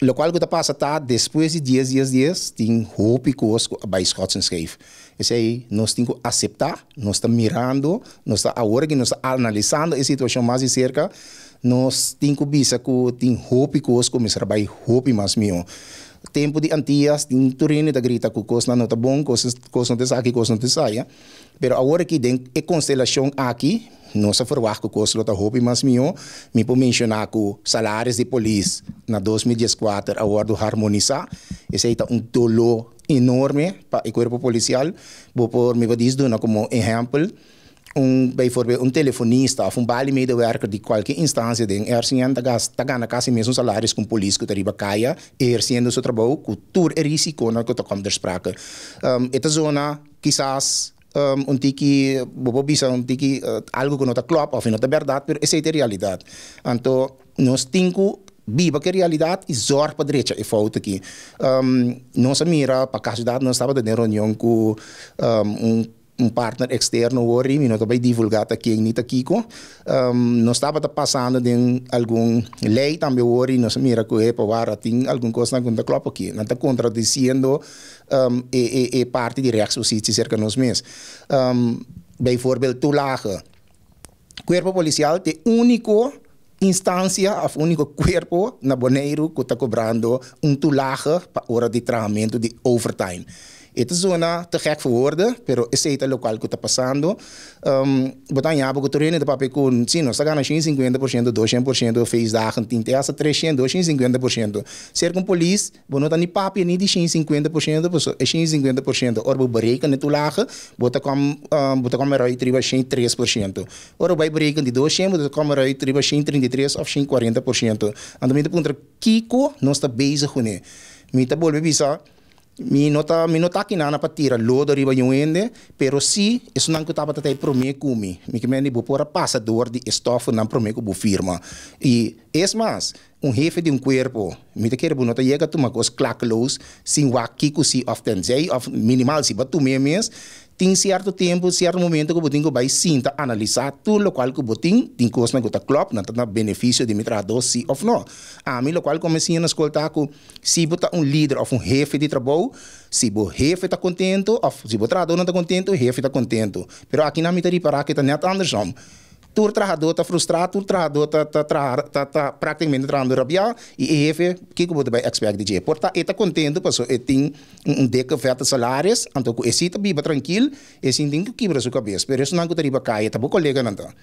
Lo cual que pasa está depois de 10, 10, 10, tem roupa e coisa para Scots escreve. Isso aí, nós temos que aceitar, nós estamos mirando, nós estamos agora que nós estamos analisando a situação mais de cerca, nós temos que ver que tem roupa e coisa, começar a roupa mais melhor. Tempo de antias, tem turino da grita que coisa não está eh, bom, coisa não está aqui, coisa não está aí. Mas agora que tem a constelação aqui, não se trabalho com o da roupa, mas eu me vou mencionar que salários de polícia na 2014 agora harmonizar, esse é um dolor enorme para o corpo policial, vou por me dizer como exemplo, um, bijvoorbeeld um telefonista ou um balie que de qualquer instância tem erciendo está ganhando quase mesmo salários com polícia que tariba tá caia erciendo seu trabalho cultura é risco na que está com sprache um, esta zona quizás um, um tiki, bobo bisa, um tiki, uh, algo que não está klopt ou não está verdade, mas essa é a realidade. Então, nós temos biba que realidade e zor para direita e falta aqui. Um, nossa mira para a cidade nós estava tendo reunião com um, um um partner externo ori, ehm, mi não também divulgata aqui em Nita não Um, nós estava passando de algum lei também ori, nós mira que é para tem alguma coisa na conta clopa aqui. Não está contradizendo um, ehm, e, e, e parte de reactspositie cerca nos mês. Um, ehm, bijvoorbeeld o Corpo policial é único instância, o único corpo na Boneiro que está cobrando um toelage para hora de treinamento de overtime. Ito zona, te gek voor woorden, pero is ehm, het lokaal kuta passando. Um, botan ja, bo kuturin de papi kun sino, sa gana 50%, 200%, fez dagen 10 teasa 300, 250%. Cerca um polis, bonota ni papi ni di 50%, bo so 50%, or bo bereken het ulage, bota kwam um, ehm, bota er kwam eruit triba 3%. Or bo bereken di 200, bota kwam eruit triba 33 of 40%. Andamite punter Kiko, nós está bezig, né? Mita bol, bebisa. Mi no ta mi no ta kinana patira lodo riba yuende, pero si isso não kutapa tatay prome kumi. Mi kemeni bu pora passador de estofo nan prome ku bu firma. E es mas um jefe de um corpo, me quer bu nota chega tu uma coisa claclos, sim wa kiku si of ten of minimal si batu mes tem certo tempo, certo momento que o botinho, vai sim tá, analisar tudo o qual que o botinho, tem coisa na clop, não está benefício de me trazer sim ou não. A mim, o qual comecei a escutar que se botar um líder ou um chefe de trabalho, se o chefe está contente, ou se o trabalhador não está contente, o chefe está contente. Mas aqui não me está reparar que está net andersom. Todo trabajador tá frustrado, todo trabajador tá está, tá está, está praticamente tratando rabia. E EF, o que eu também expect de Portanto, ele está contente, porque ele tem um deco de salários, então ele está vivo tranquilo, Esse assim tem que quebrar sua cabeça. Por isso não é que gostaria de cair, está bom colega, não está?